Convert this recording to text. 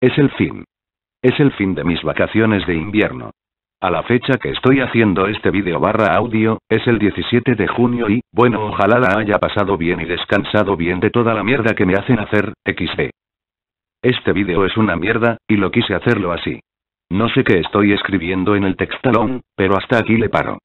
Es el fin. Es el fin de mis vacaciones de invierno. A la fecha que estoy haciendo este vídeo barra audio, es el 17 de junio y, bueno, ojalá la haya pasado bien y descansado bien de toda la mierda que me hacen hacer, XD. Este vídeo es una mierda, y lo quise hacerlo así. No sé qué estoy escribiendo en el textalón, pero hasta aquí le paro.